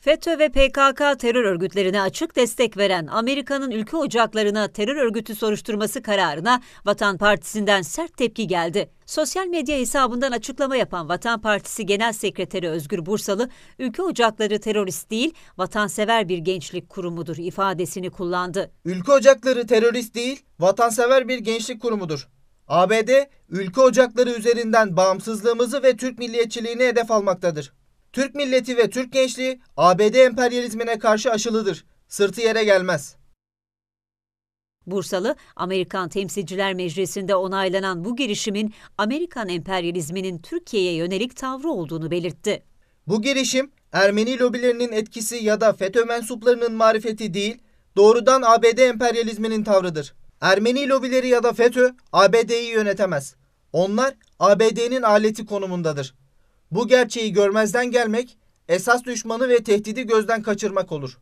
FETÖ ve PKK terör örgütlerine açık destek veren Amerika'nın ülke ocaklarına terör örgütü soruşturması kararına Vatan Partisi'nden sert tepki geldi. Sosyal medya hesabından açıklama yapan Vatan Partisi Genel Sekreteri Özgür Bursalı, ülke ocakları terörist değil, vatansever bir gençlik kurumudur ifadesini kullandı. Ülke ocakları terörist değil, vatansever bir gençlik kurumudur. ABD, ülke ocakları üzerinden bağımsızlığımızı ve Türk milliyetçiliğini hedef almaktadır. Türk milleti ve Türk gençliği ABD emperyalizmine karşı aşılıdır. Sırtı yere gelmez. Bursalı, Amerikan Temsilciler Meclisi'nde onaylanan bu girişimin Amerikan emperyalizminin Türkiye'ye yönelik tavrı olduğunu belirtti. Bu girişim Ermeni lobilerinin etkisi ya da FETÖ mensuplarının marifeti değil, doğrudan ABD emperyalizminin tavrıdır. Ermeni lobileri ya da FETÖ ABD'yi yönetemez. Onlar ABD'nin aleti konumundadır. Bu gerçeği görmezden gelmek, esas düşmanı ve tehdidi gözden kaçırmak olur.